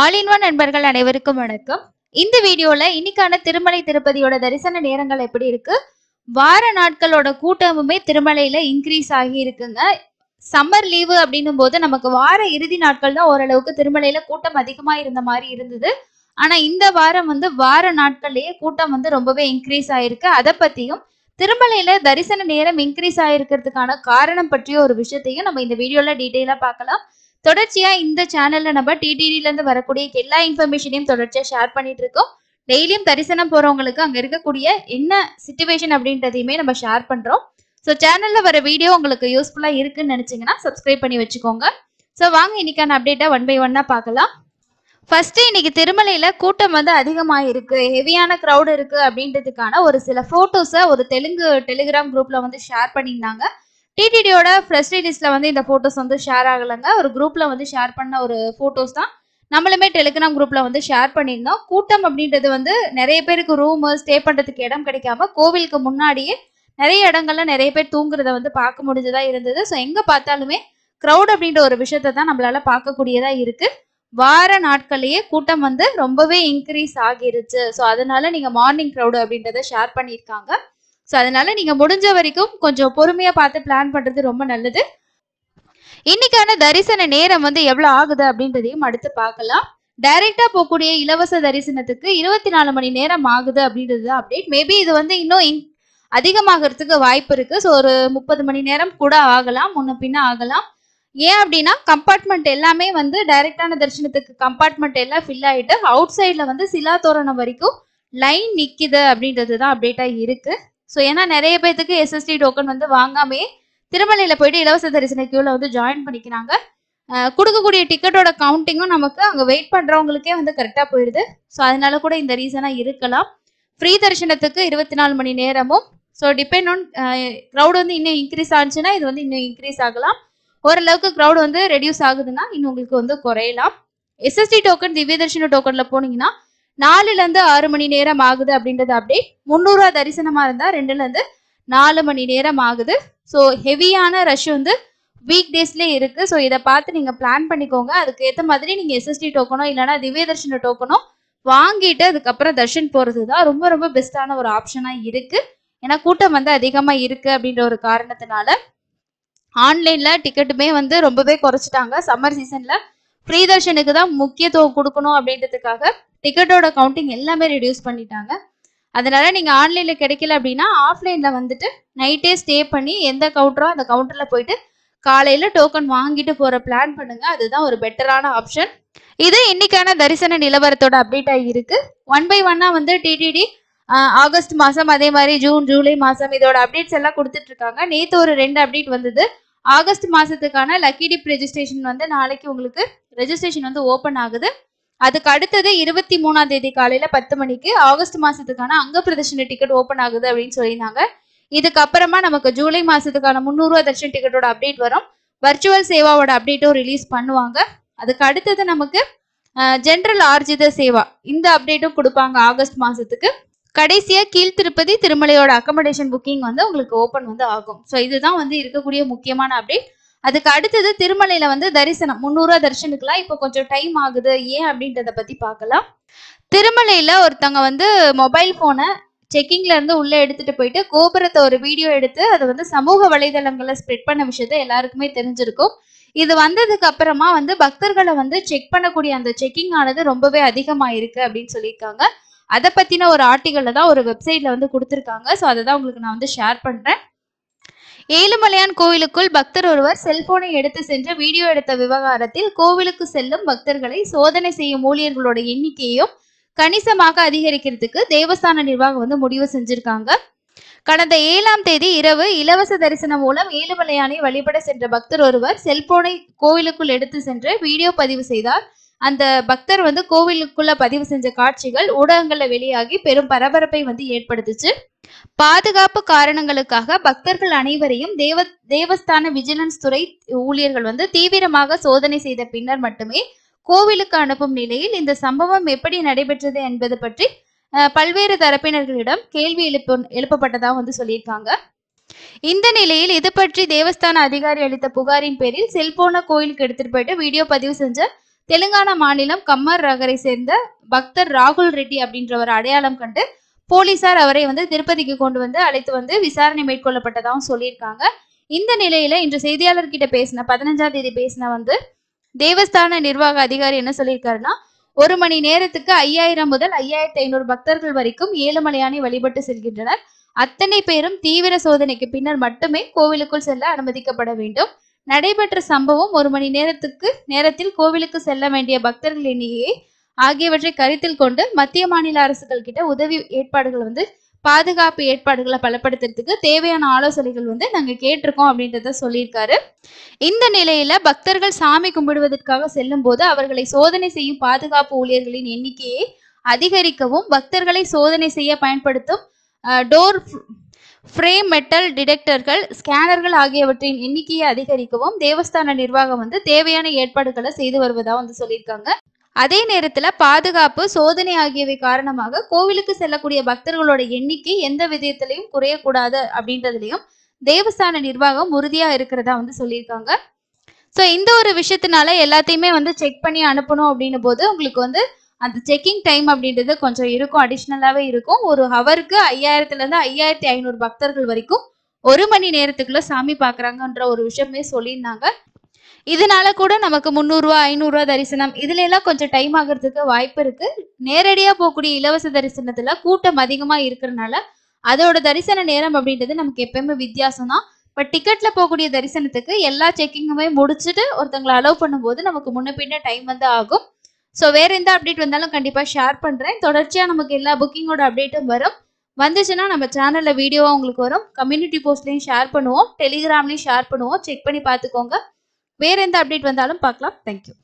ஆலின்வா நண்பர்கள் அனைவருக்கும் வணக்கம் இந்த வீடியோல இன்னைக்கான திருமலை திருப்பதியோட தரிசன நேரங்கள் எப்படி இருக்கு வார நாட்களோட கூட்டமுமே திருமலையில இன்க்ரீஸ் ஆகி இருக்குங்க சம்மர் லீவு அப்படின்னும் போது நமக்கு வார இறுதி நாட்கள் தான் ஓரளவுக்கு திருமலையில கூட்டம் அதிகமா இருந்த மாதிரி இருந்தது ஆனா இந்த வாரம் வந்து வார நாட்கள்லயே கூட்டம் வந்து ரொம்பவே இன்க்ரீஸ் ஆயிருக்கு அதை பத்தியும் திருமலையில தரிசன நேரம் இன்க்ரீஸ் ஆயிருக்கிறதுக்கான காரணம் பற்றிய ஒரு விஷயத்தையும் நம்ம இந்த வீடியோல டீட்டெயிலா பார்க்கலாம் தொடர்ச்சியா இந்த சேனல்ல நம்ம டிடிடில இருந்து வரக்கூடிய எல்லா இன்ஃபர்மேஷனையும் தொடர்ச்சியா ஷேர் பண்ணிட்டு இருக்கோம் டெய்லியும் தரிசனம் போறவங்களுக்கு அங்க இருக்கக்கூடிய என்ன சிச்சுவேஷன் அப்படின்றதையுமே நம்ம ஷேர் பண்றோம் ஸோ சேனல்ல வர வீடியோ உங்களுக்கு யூஸ்ஃபுல்லா இருக்குன்னு நினைச்சீங்கன்னா சப்ஸ்கிரைப் பண்ணி வச்சுக்கோங்க ஸோ வாங்க இன்னைக்கான அப்டேட்டா ஒன் பை ஒன்னா பார்க்கலாம் ஃபர்ஸ்ட் இன்னைக்கு திருமலையில கூட்டம் வந்து அதிகமாக இருக்கு ஹெவியான க்ரௌட் இருக்கு அப்படின்றதுக்கான ஒரு சில போட்டோஸை ஒரு தெலுங்கு டெலிகிராம் குரூப்ல வந்து ஷேர் பண்ணியிருந்தாங்க டிடிடியோட ஃப்ரெஷ் ரிலீஸில் வந்து இந்த ஃபோட்டோஸ் வந்து ஷேர் ஆகலைங்க ஒரு குரூப்பில் வந்து ஷேர் பண்ண ஒரு ஃபோட்டோஸ் தான் நம்மளுமே டெலிகிராம் குரூப்பில் வந்து ஷேர் பண்ணியிருந்தோம் கூட்டம் அப்படின்றது வந்து நிறைய பேருக்கு ரூம் ஸ்டே பண்ணுறதுக்கு இடம் கிடைக்காம கோவிலுக்கு முன்னாடியே நிறைய இடங்கள்ல நிறைய பேர் தூங்குறத வந்து பார்க்க முடிஞ்சதா இருந்தது ஸோ எங்கே பார்த்தாலுமே க்ரௌட் அப்படின்ற ஒரு விஷயத்த தான் நம்மளால பார்க்கக்கூடியதா இருக்கு வார நாட்கள்லயே கூட்டம் வந்து ரொம்பவே இன்க்ரீஸ் ஆகிருச்சு ஸோ அதனால நீங்க மார்னிங் க்ரௌடு அப்படின்றத ஷேர் பண்ணியிருக்காங்க ஸோ அதனால நீங்க முடிஞ்ச வரைக்கும் கொஞ்சம் பொறுமையா பார்த்து பிளான் பண்றது ரொம்ப நல்லது இன்னைக்கான தரிசன நேரம் வந்து எவ்வளவு ஆகுது அப்படின்றதையும் அடுத்து பார்க்கலாம் டைரக்டா போகக்கூடிய இலவச தரிசனத்துக்கு இருபத்தி நாலு மணி நேரம் ஆகுது அப்படின்றது அப்டேட் மேபி இது வந்து இன்னும் அதிகமாகிறதுக்கு வாய்ப்பு இருக்கு ஸோ ஒரு முப்பது மணி நேரம் கூட ஆகலாம் முன்ன பின்ன ஆகலாம் ஏன் அப்படின்னா கம்பார்ட்மெண்ட் எல்லாமே வந்து டைரக்டான தரிசனத்துக்கு கம்பார்ட்மெண்ட் எல்லாம் ஃபில் ஆயிட்டு அவுட் சைட்ல வந்து சிலா தோரணம் வரைக்கும் லைன் நிக்குது அப்படின்றது தான் அப்டேட்டா இருக்கு ஸோ ஏன்னா நிறைய பேர்த்துக்கு எஸ்எஸ்டி டோக்கன் வந்து வாங்காமே திருமலையில் போயிட்டு இலவச தரிசன கியூவில் வந்து ஜாயின் பண்ணிக்கிறாங்க கொடுக்கக்கூடிய டிக்கெட்டோட கவுண்டிங்கும் நமக்கு அங்கே வெயிட் பண்ணுறவங்களுக்கே வந்து கரெக்டாக போயிடுது ஸோ அதனால கூட இந்த ரீசனாக இருக்கலாம் ஃப்ரீ தரிசனத்துக்கு இருபத்தி நாலு மணி நேரமும் ஸோ டிபெண்ட் ஆன் க்ரௌட் வந்து இன்னும் இன்க்ரீஸ் ஆச்சுன்னா இது வந்து இன்னும் இன்க்ரீஸ் ஆகலாம் ஓரளவுக்கு க்ரௌட் வந்து ரெடியூஸ் ஆகுதுன்னா இன்னும் உங்களுக்கு வந்து குறையலாம் எஸ்எஸ்டி டோக்கன் திவ்ய தரிசன டோக்கனில் போனீங்கன்னா நாலுல இருந்து ஆறு மணி நேரம் ஆகுது அப்படின்றது அப்படியே முந்நூறுரூவா தரிசனமா இருந்தா ரெண்டுல இருந்து நாலு மணி நேரம் ஆகுது ஸோ ஹெவியான ரஷ் வந்து வீக் டேஸ்லேயே இருக்கு ஸோ இதை பார்த்து நீங்க பிளான் பண்ணிக்கோங்க அதுக்கு ஏற்ற மாதிரி நீங்க எஸ்எஸ்டி டோக்கனோ இல்லைன்னா திவ்ய தர்ஷன டோக்கனோ வாங்கிட்டு அதுக்கப்புறம் தர்ஷன் போறது தான் ரொம்ப ரொம்ப பெஸ்ட்டான ஒரு ஆப்ஷனா இருக்கு ஏன்னா கூட்டம் வந்து அதிகமா இருக்கு அப்படின்ற ஒரு காரணத்தினால ஆன்லைன்ல டிக்கெட்டுமே வந்து ரொம்பவே குறைச்சிட்டாங்க சம்மர் சீசன்ல ஃப்ரீ தர்ஷனுக்கு தான் முக்கியத்துவம் கொடுக்கணும் அப்படின்றதுக்காக டிக்கெட்டோட கவுண்டிங் எல்லாமே ரெடியூஸ் பண்ணிட்டாங்க அதனால நீங்கள் ஆன்லைனில் கிடைக்கல அப்படின்னா ஆஃப்லைனில் வந்துட்டு நைட்டே ஸ்டே பண்ணி எந்த கவுண்டரோ அந்த கவுண்டரில் போயிட்டு காலையில் டோக்கன் வாங்கிட்டு போகிற பிளான் பண்ணுங்க அதுதான் ஒரு பெட்டரான ஆப்ஷன் இது இன்னைக்கான தரிசன நிலவரத்தோட அப்டேட்டாக இருக்குது ஒன் பை ஒன்னா வந்து டிடிடி ஆகஸ்ட் மாதம் அதே மாதிரி ஜூன் ஜூலை மாதம் இதோட அப்டேட்ஸ் எல்லாம் கொடுத்துட்டு இருக்காங்க நேற்று ஒரு ரெண்டு அப்டேட் வந்தது ஆகஸ்ட் மாதத்துக்கான லக்கி டிப் ரெஜிஸ்ட்ரேஷன் வந்து நாளைக்கு உங்களுக்கு ரெஜிஸ்ட்ரேஷன் வந்து ஓப்பன் ஆகுது அதுக்கு அடுத்தது இருபத்தி மூணாம் தேதி காலையில பத்து மணிக்கு ஆகஸ்ட் மாசத்துக்கான அங்க பிரதர்ஷன டிக்கெட் ஓபன் ஆகுது அப்படின்னு சொல்லியிருந்தாங்க இதுக்கப்புறமா நமக்கு ஜூலை மாசத்துக்கான முந்நூறுவா தர்ஷன் டிக்கெட்டோட அப்டேட் வரும் வர்ச்சுவல் சேவாவோட அப்டேட்டும் ரிலீஸ் பண்ணுவாங்க அதுக்கு அடுத்தது நமக்கு ஜென்ரல் ஆர்ஜித சேவா இந்த அப்டேட்டும் கொடுப்பாங்க ஆகஸ்ட் மாசத்துக்கு கடைசியா கீழ் திருப்பதி திருமலையோட அக்கமடேஷன் புக்கிங் வந்து உங்களுக்கு ஓப்பன் வந்து ஆகும் ஸோ இதுதான் வந்து இருக்கக்கூடிய முக்கியமான அப்டேட் அதுக்கு அடுத்தது திருமலையில வந்து தரிசனம் முந்நூறுரூவா தரிசனுக்குலாம் இப்போ கொஞ்சம் டைம் ஆகுது ஏன் அப்படின்றத பத்தி பார்க்கலாம் திருமலையில ஒருத்தவங்க வந்து மொபைல் போனை செக்கிங்ல இருந்து உள்ள எடுத்துட்டு போயிட்டு கோபுரத்தை ஒரு வீடியோ எடுத்து அது வந்து சமூக வலைதளங்கள்ல ஸ்ப்ரெட் பண்ண விஷயத்த எல்லாருக்குமே தெரிஞ்சிருக்கும் இது வந்ததுக்கு அப்புறமா வந்து பக்தர்களை வந்து செக் பண்ணக்கூடிய அந்த செக்கிங் ஆனது ரொம்பவே அதிகமாயிருக்கு அப்படின்னு சொல்லியிருக்காங்க அதை பத்தின ஒரு ஆர்டிகல்ல தான் ஒரு வெப்சைட்ல வந்து கொடுத்துருக்காங்க ஸோ அதை தான் உங்களுக்கு நான் வந்து ஷேர் பண்றேன் ஏழுமலையான் கோவிலுக்குள் பக்தர் ஒருவர் செல்போனை எடுத்து சென்று வீடியோ எடுத்த விவகாரத்தில் கோவிலுக்கு செல்லும் பக்தர்களை சோதனை செய்யும் ஊழியர்களோட எண்ணிக்கையும் கணிசமாக அதிகரிக்கிறதுக்கு தேவஸ்தான நிர்வாகம் வந்து முடிவு செஞ்சிருக்காங்க கடந்த ஏழாம் தேதி இரவு இலவச தரிசனம் மூலம் ஏழுமலையானை வழிபட சென்ற பக்தர் ஒருவர் செல்போனை கோவிலுக்குள் எடுத்து சென்று வீடியோ பதிவு செய்தார் அந்த பக்தர் வந்து கோவிலுக்குள்ள பதிவு செஞ்ச காட்சிகள் ஊடகங்கள்ல வெளியாகி பெரும் பரபரப்பை வந்து ஏற்படுத்துச்சு பாதுகாப்பு காரணங்களுக்காக பக்தர்கள் அனைவரையும் தேவ தேவஸ்தான விஜிலன்ஸ் துறை ஊழியர்கள் வந்து தீவிரமாக சோதனை செய்த பின்னர் மட்டுமே கோவிலுக்கு அனுப்பும் நிலையில் இந்த சம்பவம் எப்படி நடைபெற்றது என்பது பற்றி பல்வேறு தரப்பினர்களிடம் கேள்வி எழுப்பு எழுப்பப்பட்டதாக வந்து சொல்லியிருக்காங்க இந்த நிலையில் இது பற்றி தேவஸ்தான அதிகாரி அளித்த புகாரின் பேரில் செல்போன கோயிலுக்கு எடுத்துட்டு போயிட்டு வீடியோ பதிவு செஞ்ச தெலுங்கானா மாநிலம் கம்மர் நகரை சேர்ந்த பக்தர் ராகுல் ரெட்டி அப்படின்றவர் அடையாளம் கண்டு போலீசார் அவரை வந்து திருப்பதிக்கு கொண்டு வந்து அழைத்து வந்து விசாரணை மேற்கொள்ளப்பட்டதாகவும் சொல்லியிருக்காங்க இந்த நிலையில இன்று செய்தியாளர்கிட்ட பேசின பதினஞ்சாம் தேதி பேசின வந்து தேவஸ்தான நிர்வாக அதிகாரி என்ன சொல்லியிருக்காருன்னா ஒரு மணி நேரத்துக்கு ஐயாயிரம் முதல் ஐயாயிரத்தி ஐநூறு பக்தர்கள் வரைக்கும் ஏழுமலையானை வழிபட்டு செல்கின்றனர் அத்தனை பேரும் தீவிர சோதனைக்கு பின்னர் மட்டுமே கோவிலுக்குள் செல்ல அனுமதிக்கப்பட வேண்டும் நடைபெற்ற சம்பவம் ஒரு மணி நேரத்துக்கு நேரத்தில் கோவிலுக்கு செல்ல வேண்டிய பக்தர்கள் எண்ணிக்கையை ஆகியவற்றை கருத்தில் கொண்டு மத்திய மாநில அரசுகள் கிட்ட உதவி ஏற்பாடுகள் வந்து பாதுகாப்பு ஏற்பாடுகளை பலப்படுத்துறதுக்கு தேவையான ஆலோசனைகள் வந்து நாங்க கேட்டிருக்கோம் அப்படின்றத சொல்லியிருக்காரு இந்த நிலையில பக்தர்கள் சாமி கும்பிடுவதற்காக செல்லும் போது அவர்களை சோதனை செய்யும் பாதுகாப்பு ஊழியர்களின் எண்ணிக்கையை அதிகரிக்கவும் பக்தர்களை சோதனை செய்ய பயன்படுத்தும் டோர் ஃப்ரேம் மெட்டல் டிடெக்டர்கள் ஸ்கேனர்கள் ஆகியவற்றின் எண்ணிக்கையை அதிகரிக்கவும் தேவஸ்தான நிர்வாகம் வந்து தேவையான ஏற்பாடுகளை செய்து வருவதாக வந்து சொல்லியிருக்காங்க அதே நேரத்தில் பாதுகாப்பு சோதனை ஆகியவை காரணமாக கோவிலுக்கு செல்லக்கூடிய பக்தர்களோட எண்ணிக்கை எந்த விதத்திலையும் குறையக்கூடாது அப்படின்றதுலையும் தேவஸ்தான நிர்வாகம் உறுதியாக இருக்கிறதா வந்து சொல்லியிருக்காங்க ஸோ இந்த ஒரு விஷயத்தினால எல்லாத்தையுமே வந்து செக் பண்ணி அனுப்பணும் அப்படின்னும் போது உங்களுக்கு வந்து அந்த செக்கிங் டைம் அப்படின்றது கொஞ்சம் இருக்கும் அடிஷ்னலாகவே இருக்கும் ஒரு ஹவருக்கு ஐயாயிரத்துலேருந்து ஐயாயிரத்தி ஐநூறு பக்தர்கள் வரைக்கும் ஒரு மணி நேரத்துக்குள்ள சாமி பார்க்குறாங்கன்ற ஒரு விஷயமே சொல்லியிருந்தாங்க இதனால கூட நமக்கு முந்நூறுரூவா ஐநூறுரூவா தரிசனம் இதுல எல்லாம் கொஞ்சம் டைம் ஆகிறதுக்கு வாய்ப்பு இருக்கு நேரடியாக போகக்கூடிய இலவச தரிசனத்துல கூட்டம் அதிகமாக இருக்கிறனால அதோட தரிசன நேரம் அப்படின்றது நமக்கு எப்பயுமே வித்தியாசம் தான் பட் டிக்கெட்ல போகக்கூடிய தரிசனத்துக்கு எல்லா செக்கிங்குமே முடிச்சுட்டு ஒருத்தங்களை அலோவ் பண்ணும்போது நமக்கு முன்ன பின்ன டைம் வந்து ஆகும் ஸோ வேறு எந்த அப்டேட் வந்தாலும் கண்டிப்பாக ஷேர் பண்ணுறேன் தொடர்ச்சியாக நமக்கு எல்லா புக்கிங்கோட அப்டேட்டும் வரும் வந்துச்சுன்னா நம்ம சேனலில் வீடியோவாக உங்களுக்கு வரும் கம்யூனிட்டி போஸ்ட்லேயும் ஷேர் பண்ணுவோம் டெலிகிராம்லேயும் ஷேர் பண்ணுவோம் செக் பண்ணி பார்த்துக்கோங்க வேற எந்த அப்டேட் வந்தாலும் பார்க்கலாம் தேங்க்யூ